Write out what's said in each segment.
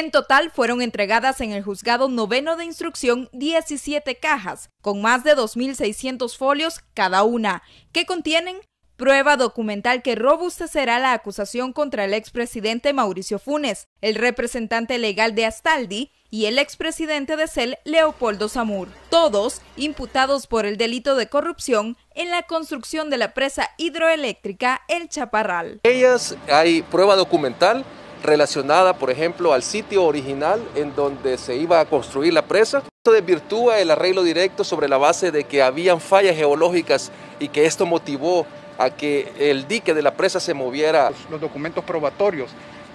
En total fueron entregadas en el juzgado noveno de instrucción 17 cajas, con más de 2.600 folios cada una, que contienen prueba documental que robustecerá la acusación contra el expresidente Mauricio Funes, el representante legal de Astaldi y el expresidente de CEL, Leopoldo Zamur. todos imputados por el delito de corrupción en la construcción de la presa hidroeléctrica El Chaparral. Ellas hay prueba documental relacionada, por ejemplo, al sitio original en donde se iba a construir la presa. Esto desvirtúa el arreglo directo sobre la base de que habían fallas geológicas y que esto motivó a que el dique de la presa se moviera. Los, documentos probatorios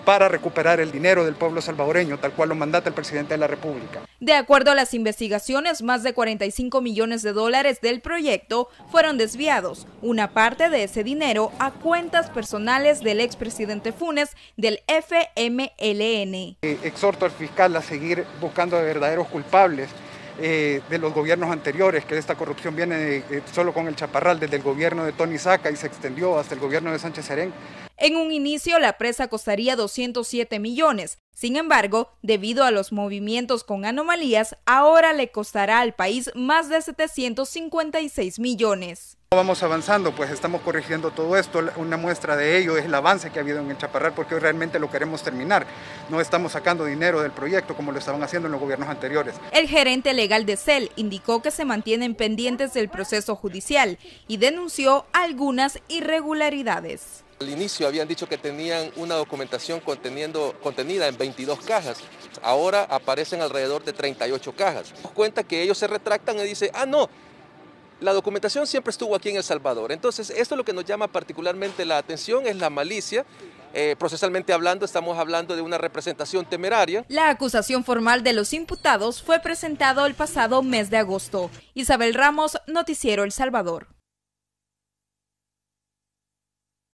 para recuperar el dinero del pueblo salvadoreño, tal cual lo mandata el presidente de la República. De acuerdo a las investigaciones, más de 45 millones de dólares del proyecto fueron desviados, una parte de ese dinero a cuentas personales del expresidente Funes del FMLN. Eh, exhorto al fiscal a seguir buscando de verdaderos culpables eh, de los gobiernos anteriores, que esta corrupción viene eh, solo con el chaparral, desde el gobierno de Tony Saca y se extendió hasta el gobierno de Sánchez Serén. En un inicio, la presa costaría 207 millones, sin embargo, debido a los movimientos con anomalías, ahora le costará al país más de 756 millones. Vamos avanzando, pues estamos corrigiendo todo esto. Una muestra de ello es el avance que ha habido en el Chaparral, porque hoy realmente lo queremos terminar. No estamos sacando dinero del proyecto como lo estaban haciendo en los gobiernos anteriores. El gerente legal de CEL indicó que se mantienen pendientes del proceso judicial y denunció algunas irregularidades. Al inicio habían dicho que tenían una documentación conteniendo, contenida en 22 cajas. Ahora aparecen alrededor de 38 cajas. cuenta que ellos se retractan y dicen, ah, no, la documentación siempre estuvo aquí en El Salvador. Entonces, esto lo que nos llama particularmente la atención, es la malicia. Eh, procesalmente hablando, estamos hablando de una representación temeraria. La acusación formal de los imputados fue presentada el pasado mes de agosto. Isabel Ramos, Noticiero El Salvador.